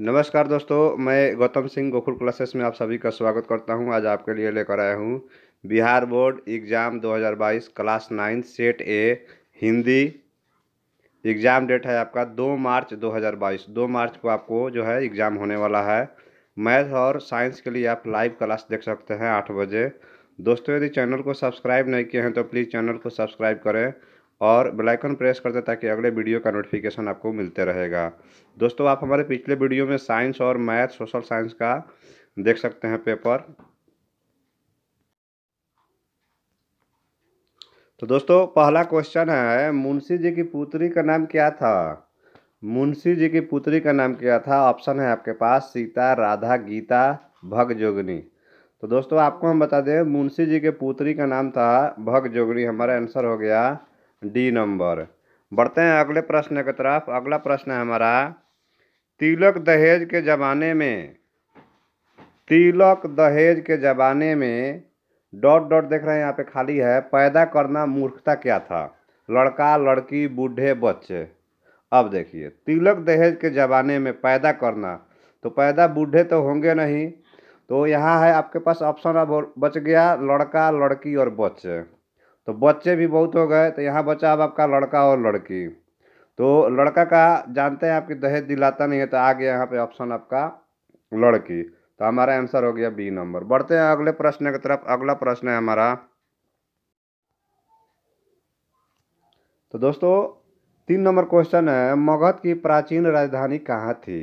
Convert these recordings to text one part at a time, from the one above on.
नमस्कार दोस्तों मैं गौतम सिंह गोखुर क्लासेस में आप सभी का स्वागत करता हूं आज आपके लिए लेकर आया हूं Bihar board exam 2022 class ninth set A Hindi exam date है आपका 2 मार्च 2022 2 मार्च को आपको जो है एग्ज़ाम होने वाला है मैथ और साइंस के लिए आप लाइव क्लास देख सकते हैं आठ बजे दोस्तों यदि चैनल को सब्सक्राइब नहीं किए हैं तो प्लीज़ चैनल को सब्सक्राइब करें और बेल आइकन प्रेस कर दें ताकि अगले वीडियो का नोटिफिकेशन आपको मिलते रहेगा दोस्तों आप हमारे पिछले वीडियो में साइंस और मैथ सोशल साइंस का देख सकते हैं पेपर तो दोस्तों पहला क्वेश्चन है मुंशी जी की पुत्री का नाम क्या था मुंशी जी की पुत्री का नाम क्या था ऑप्शन है आपके पास सीता राधा गीता भग जोगनी तो दोस्तों आपको हम बता दें मुंशी जी के पुत्री का नाम था भग जोगनी हमारा आंसर हो गया डी नंबर बढ़ते हैं अगले प्रश्न की तरफ अगला प्रश्न है हमारा तिलक दहेज के ज़माने में तिलक दहेज के ज़माने में डॉट डॉट देख रहे हैं यहाँ पे खाली है पैदा करना मूर्खता क्या था लड़का लड़की बूढ़े बच्चे अब देखिए तिलक दहेज के ज़माने में पैदा करना तो पैदा बूढ़े तो होंगे नहीं तो यहाँ है आपके पास ऑप्शन अब बच गया लड़का लड़की और बच्चे तो बच्चे भी बहुत हो गए तो यहाँ बचा अब आपका लड़का और लड़की तो लड़का का जानते हैं आपकी दहेज दिलाता नहीं है तो आ गया यहाँ पे ऑप्शन आपका लड़की तो हमारा आंसर हो गया बी नंबर बढ़ते हैं अगले प्रश्न की तरफ अगला प्रश्न है हमारा तो दोस्तों तीन नंबर क्वेश्चन है मगध की प्राचीन राजधानी कहाँ थी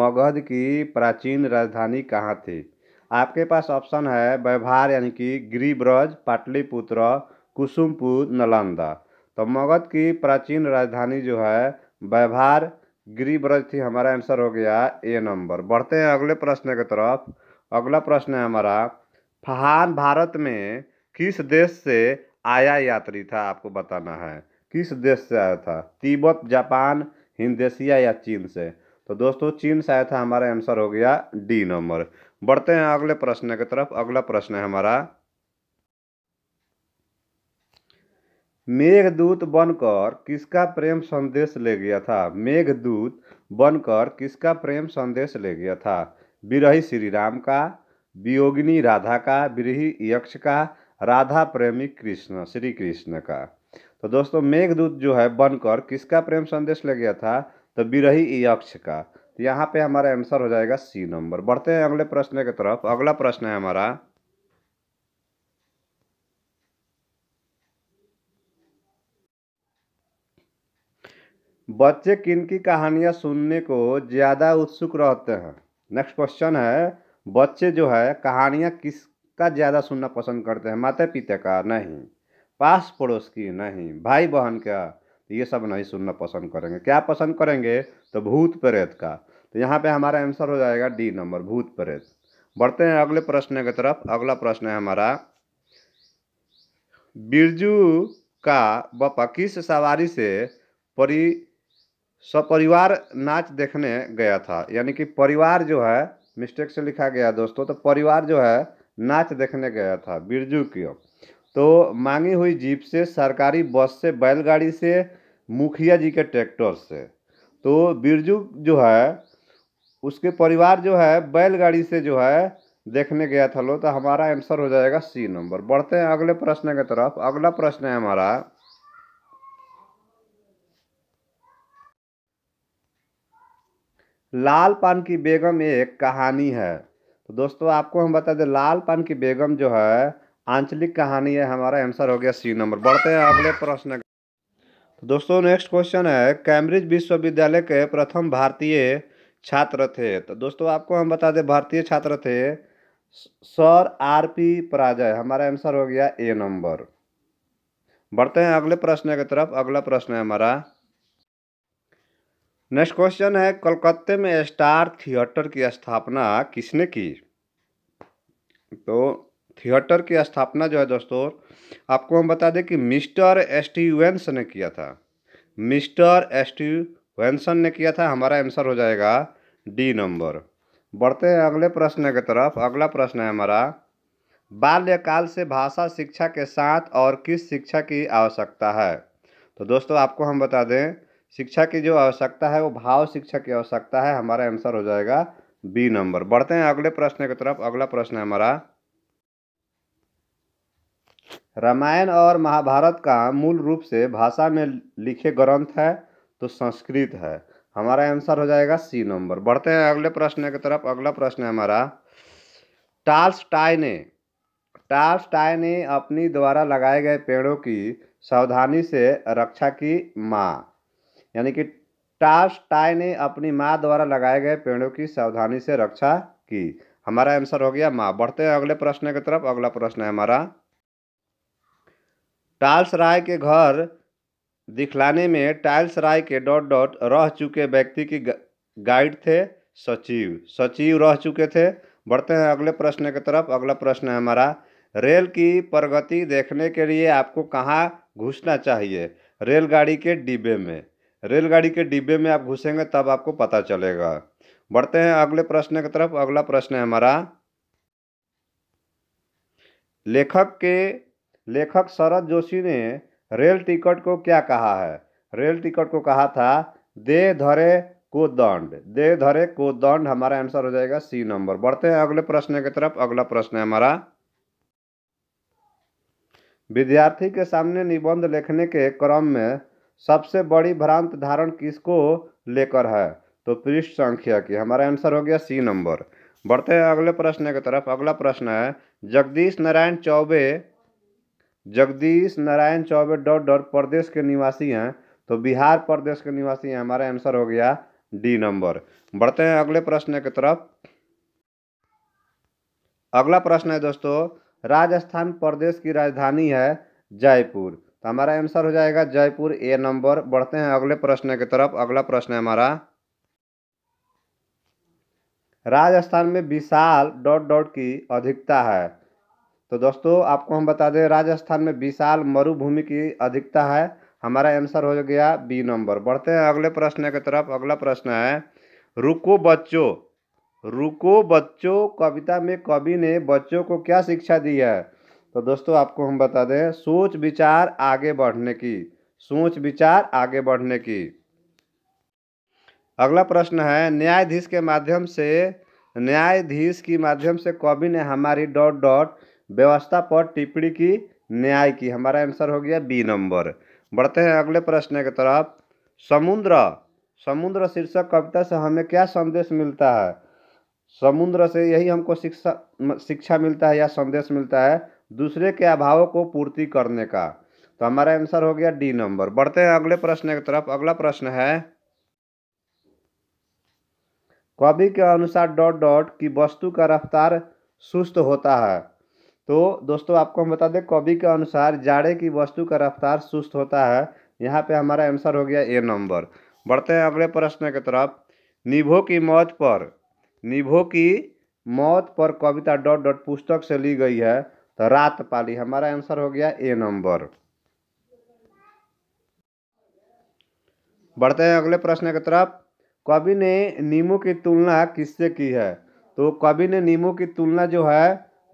मगध की प्राचीन राजधानी कहाँ थी आपके पास ऑप्शन है व्यवहार यानी कि गिरिब्रज पाटलिपुत्र कुसुमपुर नालंदा तो मगध की प्राचीन राजधानी जो है व्यवहार गिरिब्रज थी हमारा आंसर हो गया ए नंबर बढ़ते हैं अगले प्रश्न की तरफ अगला प्रश्न है हमारा फहान भारत में किस देश से आया यात्री था आपको बताना है किस देश से आया था तिब्बत जापान हिंदेशिया या चीन से तो दोस्तों चीन से आया था हमारा आंसर हो गया डी नंबर बढ़ते हैं अगले प्रश्न की तरफ अगला प्रश्न है हमारा मेघदूत बनकर किसका प्रेम संदेश ले गया था मेघदूत बनकर किसका प्रेम संदेश ले गया था विरही श्री राम का वियोगिनी राधा का विरही यक्ष का राधा प्रेमी कृष्ण श्री कृष्ण का तो दोस्तों मेघदूत जो है बनकर किसका प्रेम संदेश ले गया था तो विरही यक्ष का तो यहाँ पे हमारा आंसर हो जाएगा सी नंबर बढ़ते हैं अगले प्रश्न की तरफ अगला प्रश्न है हमारा बच्चे किन की कहानियाँ सुनने को ज़्यादा उत्सुक रहते हैं नेक्स्ट क्वेश्चन है बच्चे जो है कहानियाँ किसका ज़्यादा सुनना पसंद करते हैं माता पिता का नहीं पास पड़ोस की नहीं भाई बहन का ये सब नहीं सुनना पसंद करेंगे क्या पसंद करेंगे तो भूत प्रेत का तो यहाँ पे हमारा आंसर हो जाएगा डी नंबर भूत प्रेत बढ़ते हैं अगले प्रश्न की तरफ अगला प्रश्न है हमारा बिरजू का बपा किस सवारी से परी सपरिवार नाच देखने गया था यानी कि परिवार जो है मिस्टेक से लिखा गया दोस्तों तो परिवार जो है नाच देखने गया था बिरजू की तो मांगी हुई जीप से सरकारी बस से बैलगाड़ी से मुखिया जी के ट्रैक्टर से तो बिरजू जो है उसके परिवार जो है बैलगाड़ी से जो है देखने गया था लो तो हमारा आंसर हो जाएगा सी नंबर बढ़ते हैं अगले प्रश्न की तरफ अगला प्रश्न है हमारा लाल पान की बेगम एक कहानी है तो दोस्तों आपको हम बता दें लाल पान की बेगम जो है आंचलिक कहानी है हमारा आंसर हो गया सी नंबर बढ़ते हैं अगले प्रश्न तो दोस्तों नेक्स्ट क्वेश्चन है कैम्ब्रिज विश्वविद्यालय के प्रथम भारतीय छात्र थे तो दोस्तों आपको हम बता दें भारतीय छात्र थे सर आर पी पराजय हमारा आंसर हो गया ए नंबर बढ़ते हैं अगले प्रश्न की तरफ अगला प्रश्न है हमारा नेक्स्ट क्वेश्चन है कोलकाता में स्टार थिएटर की स्थापना किसने की तो थिएटर की स्थापना जो है दोस्तों आपको हम बता दें कि मिस्टर एस्टीवेंस ने किया था मिस्टर एस्टीवेंसन ने किया था हमारा आंसर हो जाएगा डी नंबर बढ़ते हैं अगले प्रश्न की तरफ अगला प्रश्न है हमारा बाल्यकाल से भाषा शिक्षा के साथ और किस शिक्षा की आवश्यकता है तो दोस्तों आपको हम बता दें शिक्षा की जो आवश्यकता है वो भाव शिक्षा की आवश्यकता है हमारा आंसर हो जाएगा बी नंबर बढ़ते हैं अगले प्रश्न की तरफ अगला प्रश्न है हमारा रामायण और महाभारत का मूल रूप से भाषा में लिखे ग्रंथ है तो संस्कृत है हमारा आंसर हो जाएगा सी नंबर बढ़ते हैं अगले प्रश्न की तरफ अगला प्रश्न है हमारा टाल्स टाई ने टार्स टाई ने अपनी द्वारा लगाए गए पेड़ों की सावधानी से रक्षा की माँ यानी कि टास टाई ने अपनी माँ द्वारा लगाए गए पेड़ों की सावधानी से रक्षा की हमारा आंसर हो गया माँ बढ़ते हैं अगले प्रश्न की तरफ अगला प्रश्न है हमारा टाल्स राय के घर दिखलाने में टाइल्स राय के डॉट डॉट रह चुके व्यक्ति की गाइड थे सचिव सचिव रह चुके थे बढ़ते हैं अगले प्रश्न की तरफ अगला प्रश्न है हमारा रेल की प्रगति देखने के लिए आपको कहाँ घुसना चाहिए रेलगाड़ी के डिब्बे में रेलगाड़ी के डिब्बे में आप घुसेंगे तब आपको पता चलेगा बढ़ते हैं अगले प्रश्न की तरफ अगला प्रश्न है हमारा लेखक के लेखक शरद जोशी ने रेल टिकट को क्या कहा है रेल टिकट को कहा था दे धरे को दंड दे धरे को दंड हमारा आंसर हो जाएगा सी नंबर बढ़ते हैं अगले प्रश्न की तरफ अगला प्रश्न है हमारा विद्यार्थी के सामने निबंध लिखने के क्रम में सबसे बड़ी भ्रांत धारण किसको लेकर है तो पृष्ठ संख्या की हमारा आंसर हो गया सी नंबर बढ़ते हैं अगले प्रश्न की तरफ अगला प्रश्न है जगदीश नारायण चौबे जगदीश नारायण चौबे डॉट डॉट प्रदेश के निवासी हैं तो बिहार प्रदेश के निवासी हैं हमारा आंसर हो गया डी नंबर बढ़ते हैं अगले प्रश्न की तरफ अगला प्रश्न है दोस्तों राजस्थान प्रदेश की राजधानी है जयपुर तो हमारा आंसर हो जाएगा जयपुर ए नंबर बढ़ते हैं अगले प्रश्न की तरफ अगला प्रश्न है हमारा राजस्थान में विशाल डॉट डॉट की अधिकता है तो दोस्तों आपको हम बता दें राजस्थान में विशाल मरुभूमि की अधिकता है हमारा आंसर हो गया बी नंबर बढ़ते हैं अगले प्रश्न की तरफ अगला प्रश्न है रुको बच्चों रुको बच्चों कविता में कवि ने बच्चों को क्या शिक्षा दी है तो दोस्तों आपको हम बता दें सोच विचार आगे बढ़ने की सोच विचार आगे बढ़ने की अगला प्रश्न है न्यायाधीश के माध्यम से न्यायाधीश की माध्यम से कवि ने हमारी डॉट डॉट व्यवस्था पर टिप्पणी की न्याय की हमारा आंसर हो गया बी नंबर बढ़ते हैं अगले प्रश्न की तरफ समुद्र समुद्र शीर्षक कविता से हमें क्या संदेश मिलता है समुद्र से यही हमको शिक्षा शिक्षा मिलता है या संदेश मिलता है दूसरे के अभावों को पूर्ति करने का तो हमारा आंसर हो गया डी नंबर बढ़ते हैं अगले प्रश्न की तरफ अगला प्रश्न है कवि के अनुसार डॉट डॉट की वस्तु का रफ्तार सुस्त होता है तो दोस्तों आपको हम बता दें कवि के अनुसार जाड़े की वस्तु का रफ्तार सुस्त होता है यहाँ पे हमारा आंसर हो गया ए नंबर बढ़ते हैं अगले प्रश्न की तरफ निभो की मौत पर निभो की मौत पर कविता डॉट डॉट पुस्तक से ली गई है तो रात पाली हमारा आंसर हो गया ए नंबर बढ़ते हैं अगले प्रश्न की तरफ कवि ने नीमू की तुलना किससे की है तो कवि ने नींबू की तुलना जो है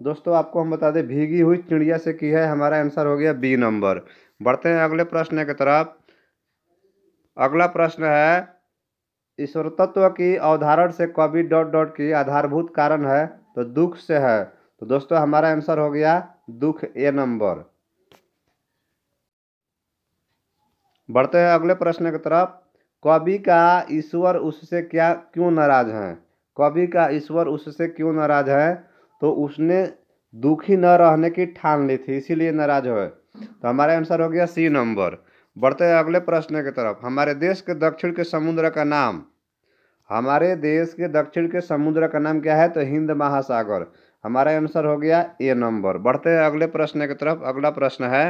दोस्तों आपको हम बता दें भीगी हुई चिड़िया से की है हमारा आंसर हो गया बी नंबर बढ़ते हैं अगले प्रश्न की तरफ अगला प्रश्न है ईश्वर तत्व की अवधारण से कवि डॉट डॉट की आधारभूत कारण है तो दुख से है तो दोस्तों हमारा आंसर हो गया दुख ए नंबर बढ़ते हैं अगले प्रश्न की तरफ कवि का ईश्वर उससे क्या क्यों नाराज है कवि का ईश्वर उससे क्यों नाराज है तो उसने दुखी न रहने की ठान ली थी इसीलिए नाराज हो तो हमारा आंसर हो गया सी नंबर बढ़ते हैं अगले प्रश्न की तरफ हमारे देश के दक्षिण के समुद्र का नाम हमारे देश के दक्षिण के समुद्र का नाम क्या है तो हिंद महासागर हमारा आंसर हो गया ए नंबर बढ़ते हैं अगले प्रश्न की तरफ अगला प्रश्न है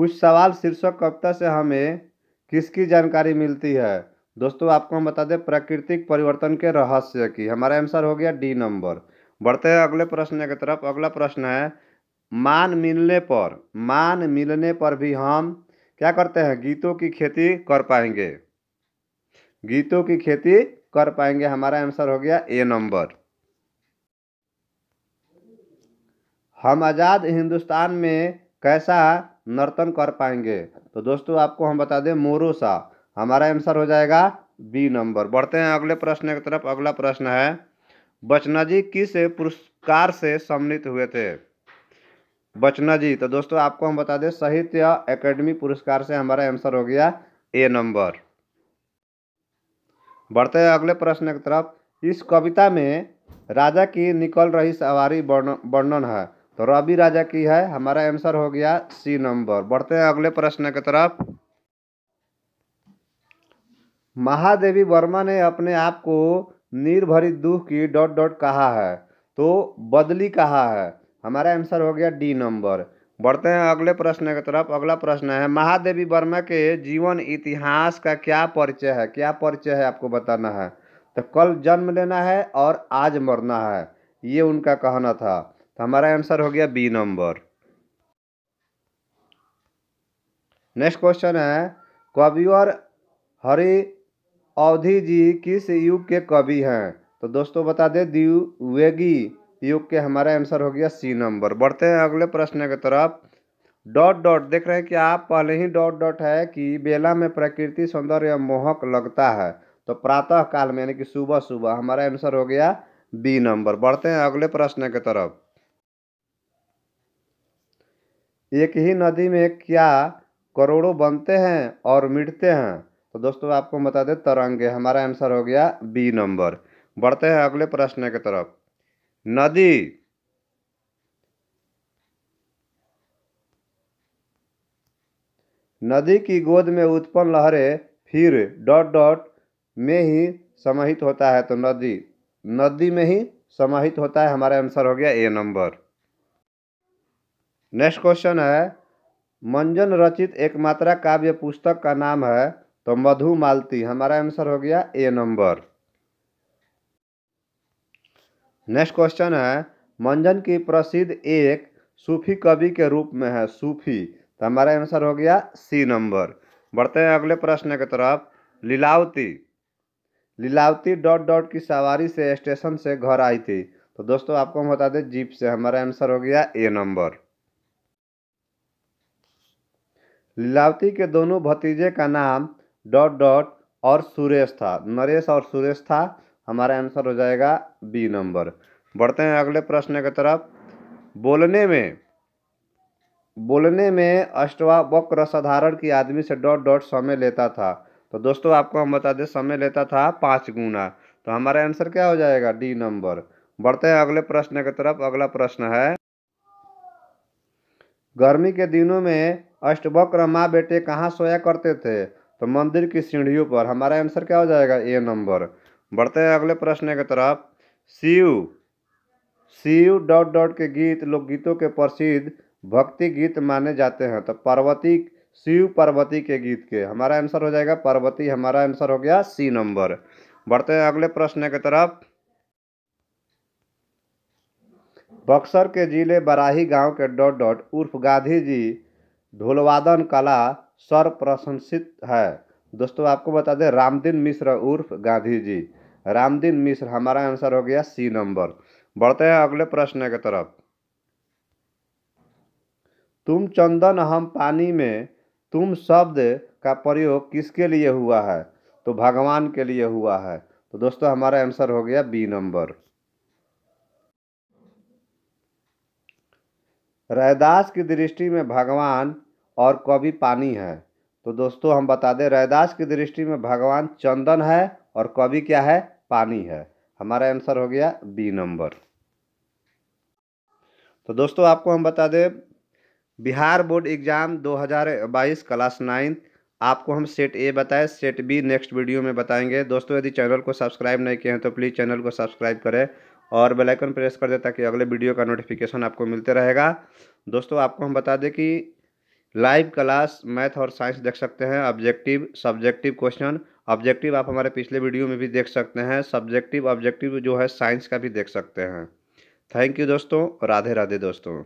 कुछ सवाल शीर्षक कविता से हमें किसकी जानकारी मिलती है दोस्तों आपको हम बता दें प्राकृतिक परिवर्तन के रहस्य की हमारा आंसर हो गया डी नंबर बढ़ते हैं अगले प्रश्न की तरफ अगला प्रश्न है मान मिलने पर मान मिलने पर भी हम क्या करते हैं गीतों की खेती कर पाएंगे गीतों की खेती कर पाएंगे हमारा आंसर हो गया ए नंबर हम आज़ाद हिंदुस्तान में कैसा नर्तन कर पाएंगे तो दोस्तों आपको हम बता दें मोरू सा हमारा आंसर हो जाएगा बी नंबर बढ़ते हैं अगले प्रश्न की तरफ अगला प्रश्न है बचना जी किस पुरस्कार से सम्मिलित हुए थे बचना जी तो दोस्तों आपको हम बता दें साहित्य एकेडमी पुरस्कार से हमारा आंसर हो गया ए नंबर बढ़ते हैं अगले प्रश्न की तरफ इस कविता में राजा की निकल रही सवारी वर्णन है तो रवि राजा की है हमारा आंसर हो गया सी नंबर बढ़ते हैं अगले प्रश्न की तरफ महादेवी वर्मा ने अपने आप को निर्भरी दुख की डॉट डॉट कहा है तो बदली कहा है हमारा आंसर हो गया डी नंबर बढ़ते हैं अगले प्रश्न की तरफ अगला प्रश्न है महादेवी वर्मा के जीवन इतिहास का क्या परिचय है क्या परिचय है आपको बताना है तो कल जन्म लेना है और आज मरना है ये उनका कहना था तो हमारा आंसर हो गया बी नंबर नेक्स्ट क्वेश्चन है कविवर हरि अवधि जी किस युग के कवि हैं तो दोस्तों बता दे दिवेगी योग के हमारा आंसर हो गया सी नंबर बढ़ते हैं अगले प्रश्न की तरफ डॉट डॉट देख रहे हैं कि आप पहले ही डॉट डॉट है कि बेला में प्रकृति सौंदर्य मोहक लगता है तो प्रातः काल में यानी कि सुबह सुबह हमारा आंसर हो गया बी नंबर बढ़ते हैं अगले प्रश्न की तरफ एक ही नदी में क्या करोड़ों बनते हैं और मिटते हैं तो दोस्तों आपको बता दें तरंगे हमारा आंसर हो गया बी नंबर बढ़ते हैं अगले प्रश्न की तरफ नदी नदी की गोद में उत्पन्न लहरें फिर डॉट डॉट में ही समाहित होता है तो नदी नदी में ही समाहित होता है हमारा आंसर हो गया ए नंबर नेक्स्ट क्वेश्चन है मंजन रचित एकमात्रा काव्य पुस्तक का नाम है तो मधु मालती हमारा आंसर हो गया ए नंबर नेक्स्ट क्वेश्चन है मंजन की प्रसिद्ध एक सूफी कवि के रूप में है सूफी तो हमारा आंसर हो गया सी नंबर बढ़ते हैं अगले प्रश्न की तरफ लीलावती लीलावती डॉट डॉट की सवारी से स्टेशन से घर आई थी तो दोस्तों आपको हम बता दें जीप से हमारा आंसर हो गया ए नंबर लीलावती के दोनों भतीजे का नाम डॉट डॉट और सुरेश था नरेश और सुरेश था हमारा आंसर हो जाएगा बी नंबर बढ़ते हैं अगले प्रश्न की तरफ बोलने में बोलने में अष्टवा वक्र साधारण की आदमी से डॉट डॉट समय लेता था तो दोस्तों आपको हम बता दें समय लेता था पाँच गुना तो हमारा आंसर क्या हो जाएगा डी नंबर बढ़ते हैं अगले प्रश्न की तरफ अगला प्रश्न है गर्मी के दिनों में अष्टवक्र माँ बेटे कहाँ सोया करते थे तो मंदिर की सीढ़ियों पर हमारा आंसर क्या हो जाएगा ए नंबर बढ़ते हैं अगले प्रश्न की तरफ शिव यू डॉट डॉट के गीत लोकगीतों के प्रसिद्ध भक्ति गीत माने जाते हैं तो पार्वती शिव पार्वती के गीत के हमारा आंसर हो जाएगा पार्वती हमारा आंसर हो गया सी नंबर बढ़ते हैं अगले प्रश्न की तरफ बक्सर के जिले बराही गांव के डॉट डॉट उर्फ गांधी जी ढोलवादन कला सर प्रशंसित है दोस्तों आपको बता दें रामदीन मिश्र उर्फ गांधी जी रामदीन मिश्र हमारा आंसर हो गया सी नंबर बढ़ते हैं अगले प्रश्न की तरफ तुम चंदन हम पानी में तुम शब्द का प्रयोग किसके लिए हुआ है तो भगवान के लिए हुआ है तो दोस्तों हमारा आंसर हो गया बी नंबर रैदास की दृष्टि में भगवान और कवि पानी है तो दोस्तों हम बता दें रैदास की दृष्टि में भगवान चंदन है और कवि क्या है पानी है हमारा आंसर हो गया बी नंबर तो दोस्तों आपको हम बता दें Bihar board exam 2022 class ninth आपको हम सेट ए बताए सेट बी नेक्स्ट वीडियो में बताएंगे दोस्तों यदि चैनल को सब्सक्राइब नहीं किए हैं तो प्लीज़ चैनल को सब्सक्राइब करें और बेल आइकन प्रेस कर दें ताकि अगले वीडियो का नोटिफिकेशन आपको मिलते रहेगा दोस्तों आपको हम बता दें कि लाइव क्लास मैथ और साइंस देख सकते हैं ऑब्जेक्टिव सब्जेक्टिव क्वेश्चन ऑब्जेक्टिव आप हमारे पिछले वीडियो में भी देख सकते हैं सब्जेक्टिव ऑब्जेक्टिव जो है साइंस का भी देख सकते हैं थैंक यू दोस्तों राधे राधे दोस्तों